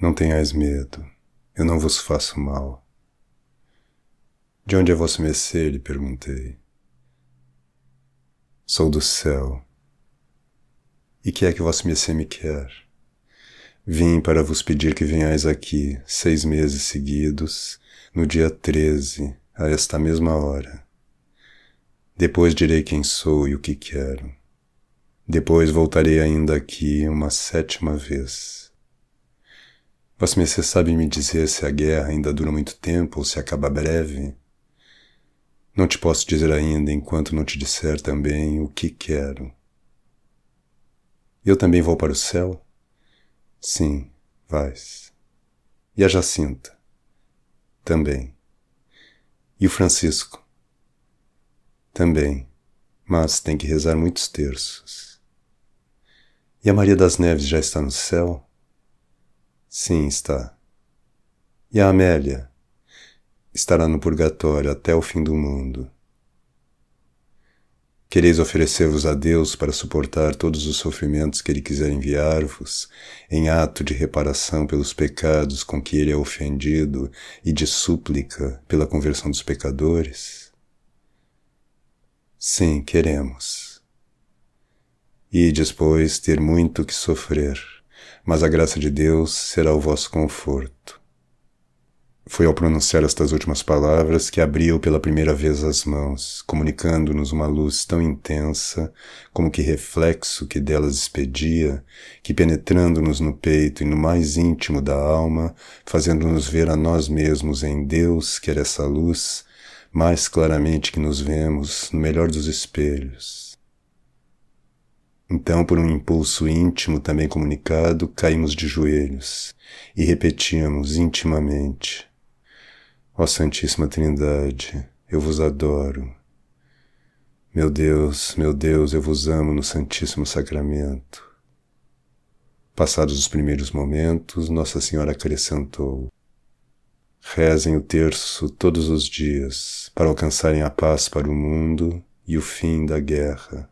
Não tenhais medo, eu não vos faço mal. De onde é vosso mercê? lhe perguntei. Sou do céu. E que é que vosso mercê me quer? Vim para vos pedir que venhais aqui seis meses seguidos, no dia treze, a esta mesma hora. Depois direi quem sou e o que quero. Depois voltarei ainda aqui uma sétima vez me você sabe me dizer se a guerra ainda dura muito tempo ou se acaba breve? Não te posso dizer ainda enquanto não te disser também o que quero. Eu também vou para o céu? Sim, vais. E a Jacinta? Também. E o Francisco? Também, mas tem que rezar muitos terços. E a Maria das Neves já está no céu? Sim, está. E a Amélia? Estará no purgatório até o fim do mundo. Quereis oferecer-vos a Deus para suportar todos os sofrimentos que Ele quiser enviar-vos, em ato de reparação pelos pecados com que Ele é ofendido e de súplica pela conversão dos pecadores? Sim, queremos. E depois ter muito que sofrer mas a graça de Deus será o vosso conforto. Foi ao pronunciar estas últimas palavras que abriu pela primeira vez as mãos, comunicando-nos uma luz tão intensa como que reflexo que delas expedia, que penetrando-nos no peito e no mais íntimo da alma, fazendo-nos ver a nós mesmos em Deus, que era essa luz, mais claramente que nos vemos no melhor dos espelhos então, por um impulso íntimo também comunicado, caímos de joelhos e repetimos intimamente: Ó Santíssima Trindade, eu vos adoro. Meu Deus, meu Deus, eu vos amo no Santíssimo Sacramento. Passados os primeiros momentos, Nossa Senhora acrescentou: Rezem o terço todos os dias para alcançarem a paz para o mundo e o fim da guerra.